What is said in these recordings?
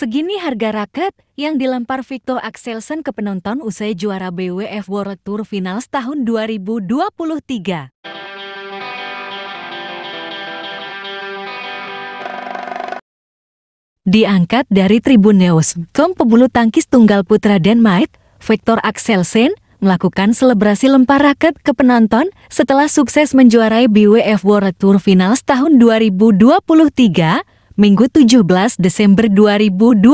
Segini harga raket yang dilempar Victor Axelsen ke penonton usai juara BWF World Tour Finals tahun 2023. Diangkat dari Tribun Neos, Tom pebulu tangkis tunggal putra Denmark, Victor Axelsen, melakukan selebrasi lempar raket ke penonton setelah sukses menjuarai BWF World Tour Finals tahun 2023 Minggu 17 Desember 2023.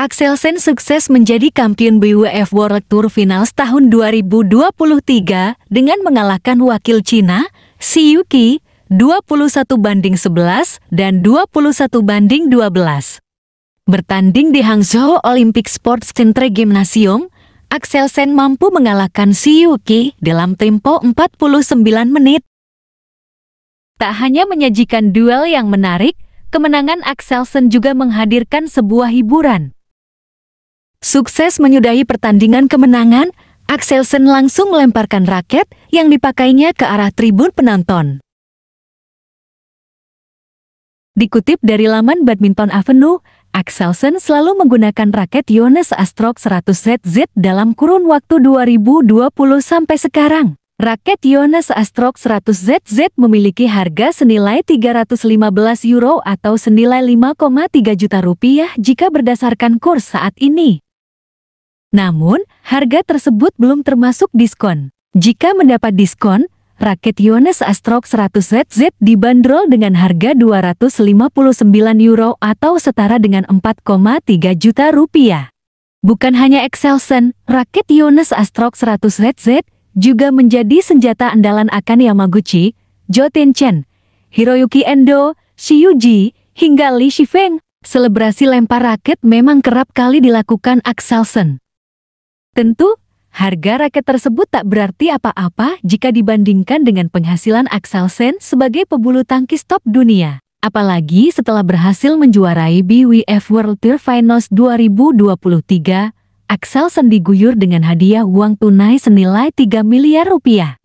Axelsen sukses menjadi kampion BWF World Tour Finals tahun 2023 dengan mengalahkan wakil Cina, Siyuki, 21 banding 11 dan 21 banding 12. Bertanding di Hangzhou Olympic Sports Center Gymnasium, Axelsen mampu mengalahkan Siyuki dalam tempo 49 menit Tak hanya menyajikan duel yang menarik, kemenangan Axelsen juga menghadirkan sebuah hiburan. Sukses menyudahi pertandingan kemenangan, Axelsen langsung melemparkan raket yang dipakainya ke arah tribun penonton. Dikutip dari laman Badminton Avenue, Axelsen selalu menggunakan raket Yonex Astrok 100ZZ dalam kurun waktu 2020 sampai sekarang. Raket Yonas Astrox 100ZZ memiliki harga senilai 315 euro atau senilai 5,3 juta rupiah jika berdasarkan kurs saat ini. Namun, harga tersebut belum termasuk diskon. Jika mendapat diskon, raket Yonas Astrox 100ZZ dibanderol dengan harga 259 euro atau setara dengan 4,3 juta rupiah. Bukan hanya Excelsen, raket Yonas Astrox 100ZZ juga menjadi senjata andalan Akan Yamaguchi, Jotin Chen, Hiroyuki Endo, Shiyuji, hingga Li Shifeng. Selebrasi lempar raket memang kerap kali dilakukan Axelsen. Tentu, harga raket tersebut tak berarti apa-apa jika dibandingkan dengan penghasilan Axelsen sebagai pebulu tangkis top dunia. Apalagi setelah berhasil menjuarai BWF World Tour Finals 2023, Axel Sendi dengan hadiah uang tunai senilai 3 miliar rupiah.